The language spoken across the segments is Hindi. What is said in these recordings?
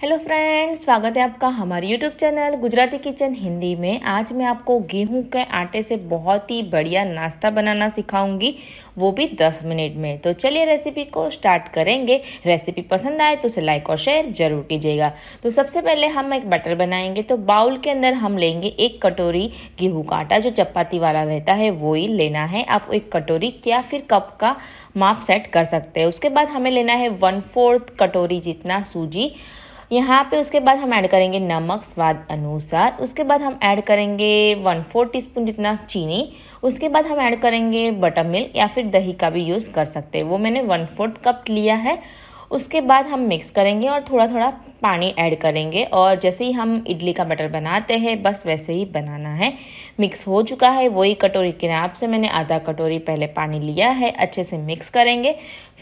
हेलो फ्रेंड्स स्वागत है आपका हमारे YouTube channel Gujarati kitchen Hindi में आज मैं आपको गेहूं के आटे से बहुत ही बढ़िया नाश्ता बनाना सिखाऊंगी वो भी 10 मिनट में तो चलिए रेसिपी को स्टार्ट करेंगे रेसिपी पसंद आए तो उसे लाइक और शेयर जरूर कीजिएगा तो सबसे पहले हम एक बटर बनाएंगे तो बाउल के अंदर हम लेंगे एक कटोरी गेहूँ का आटा जो चपाती वाला रहता है वो ही लेना है आप एक कटोरी या फिर कप का माप सेट कर सकते हैं उसके बाद हमें लेना है वन फोर्थ कटोरी जितना सूजी यहाँ पे उसके बाद हम ऐड करेंगे नमक स्वाद अनुसार उसके बाद हम ऐड करेंगे वन फोर टीस्पून जितना चीनी उसके बाद हम ऐड करेंगे बटर मिल्क या फिर दही का भी यूज़ कर सकते हैं वो मैंने वन फोर्थ कप लिया है उसके बाद हम मिक्स करेंगे और थोड़ा थोड़ा पानी ऐड करेंगे और जैसे ही हम इडली का बैटर बनाते हैं बस वैसे ही बनाना है मिक्स हो चुका है वही कटोरी के नाप से मैंने आधा कटोरी पहले पानी लिया है अच्छे से मिक्स करेंगे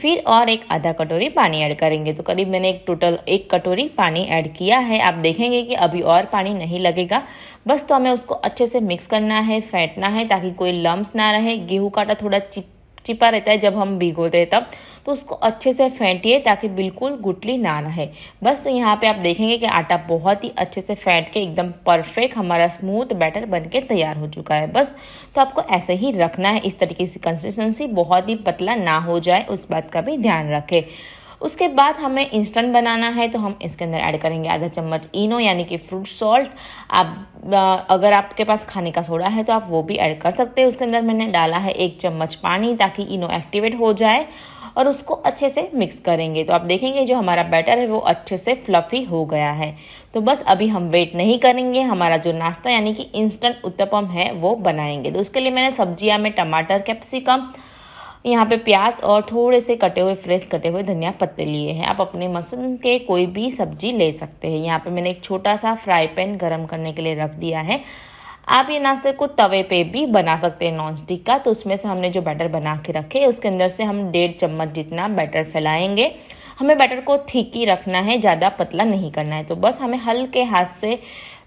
फिर और एक आधा कटोरी पानी ऐड करेंगे तो करीब मैंने एक टोटल एक कटोरी पानी ऐड किया है आप देखेंगे कि अभी और पानी नहीं लगेगा बस तो हमें उसको अच्छे से मिक्स करना है फेंटना है ताकि कोई लम्ब ना रहे गेहूँ का आटा थोड़ा चिप चिपा रहता है जब हम भिगोते हैं तब तो उसको अच्छे से फेंटिए ताकि बिल्कुल गुटली ना रहे बस तो यहाँ पे आप देखेंगे कि आटा बहुत ही अच्छे से फेंट के एकदम परफेक्ट हमारा स्मूथ बैटर बन के तैयार हो चुका है बस तो आपको ऐसे ही रखना है इस तरीके से कंसिस्टेंसी बहुत ही पतला ना हो जाए उस बात का भी ध्यान रखें उसके बाद हमें इंस्टेंट बनाना है तो हम इसके अंदर ऐड करेंगे आधा चम्मच इनो यानी कि फ्रूट सॉल्ट आप अगर आपके पास खाने का सोडा है तो आप वो भी ऐड कर सकते हैं उसके अंदर मैंने डाला है एक चम्मच पानी ताकि इनो एक्टिवेट हो जाए और उसको अच्छे से मिक्स करेंगे तो आप देखेंगे जो हमारा बैटर है वो अच्छे से फ्लफ़ी हो गया है तो बस अभी हम वेट नहीं करेंगे हमारा जो नाश्ता यानी कि इंस्टेंट उत्तपम है वो बनाएंगे तो उसके लिए मैंने सब्जियाँ में टमाटर कैप्सिकम यहाँ पे प्याज और थोड़े से कटे हुए फ्रेश कटे हुए धनिया पत्ते लिए हैं आप अपने मसंद के कोई भी सब्जी ले सकते हैं यहाँ पे मैंने एक छोटा सा फ्राई पैन गर्म करने के लिए रख दिया है आप ये नाश्ते को तवे पे भी बना सकते हैं नॉन स्टिक का तो उसमें से हमने जो बैटर बना के रखे है उसके अंदर से हम डेढ़ चम्मच जितना बैटर फैलाएंगे हमें बैटर को ठीक ही रखना है ज़्यादा पतला नहीं करना है तो बस हमें हल्के हाथ से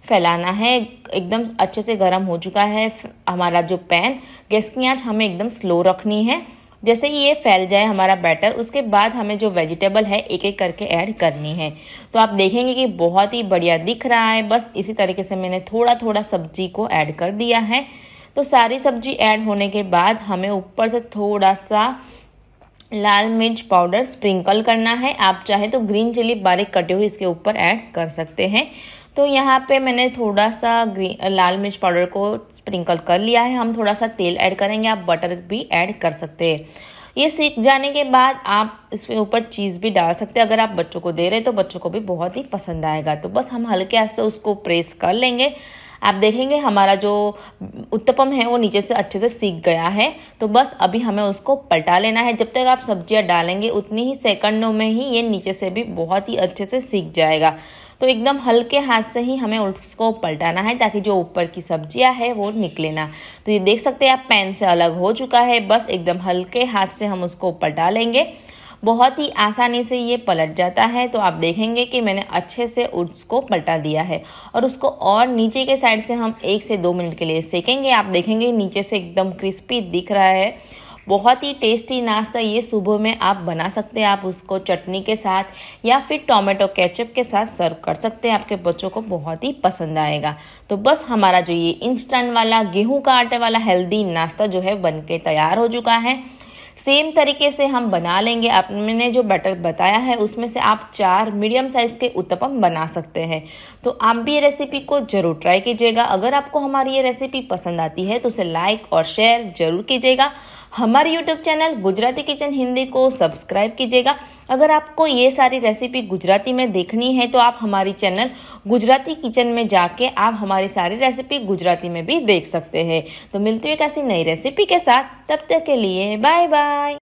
फैलाना है एकदम अच्छे से गर्म हो चुका है हमारा जो पैन गैस की आँच हमें एकदम स्लो रखनी है जैसे ही ये फैल जाए हमारा बैटर उसके बाद हमें जो वेजिटेबल है एक एक करके ऐड करनी है तो आप देखेंगे कि बहुत ही बढ़िया दिख रहा है बस इसी तरीके से मैंने थोड़ा थोड़ा सब्जी को ऐड कर दिया है तो सारी सब्जी ऐड होने के बाद हमें ऊपर से थोड़ा सा लाल मिर्च पाउडर स्प्रिंकल करना है आप चाहे तो ग्रीन चिली बारीक कटे हुए इसके ऊपर ऐड कर सकते हैं तो यहाँ पे मैंने थोड़ा सा लाल मिर्च पाउडर को स्प्रिंकल कर लिया है हम थोड़ा सा तेल ऐड करेंगे आप बटर भी ऐड कर सकते हैं ये सीख जाने के बाद आप इसमें ऊपर चीज़ भी डाल सकते हैं अगर आप बच्चों को दे रहे तो बच्चों को भी बहुत ही पसंद आएगा तो बस हम हल्के हाथ से उसको प्रेस कर लेंगे आप देखेंगे हमारा जो उत्तपम है वो नीचे से अच्छे से सीख गया है तो बस अभी हमें उसको पलटा लेना है जब तक आप सब्जियाँ डालेंगे उतनी ही सेकंडों में ही ये नीचे से भी बहुत ही अच्छे से सीख जाएगा तो एकदम हल्के हाथ से ही हमें उसको पलटाना है ताकि जो ऊपर की सब्जियां है वो निकले ना तो ये देख सकते हैं आप पैन से अलग हो चुका है बस एकदम हल्के हाथ से हम उसको पलटा लेंगे बहुत ही आसानी से ये पलट जाता है तो आप देखेंगे कि मैंने अच्छे से उसको पलटा दिया है और उसको और नीचे के साइड से हम एक से दो मिनट के लिए सेकेंगे आप देखेंगे नीचे से एकदम क्रिस्पी दिख रहा है बहुत ही टेस्टी नाश्ता ये सुबह में आप बना सकते हैं आप उसको चटनी के साथ या फिर टोमेटो केचप के साथ सर्व कर सकते हैं आपके बच्चों को बहुत ही पसंद आएगा तो बस हमारा जो ये इंस्टेंट वाला गेहूं का आटे वाला हेल्दी नाश्ता जो है बन के तैयार हो चुका है सेम तरीके से हम बना लेंगे आपने जो बैटर बताया है उसमें से आप चार मीडियम साइज़ के उत्तपम बना सकते हैं तो आप भी ये रेसिपी को ज़रूर ट्राई कीजिएगा अगर आपको हमारी ये रेसिपी पसंद आती है तो उसे लाइक और शेयर ज़रूर कीजिएगा हमारे YouTube channel Gujarati kitchen Hindi को सब्सक्राइब कीजिएगा अगर आपको ये सारी रेसिपी गुजराती में देखनी है तो आप हमारी चैनल गुजराती किचन में जाके आप हमारी सारी रेसिपी गुजराती में भी देख सकते हैं तो मिलती है एक ऐसी नई रेसिपी के साथ तब तक के लिए बाय बाय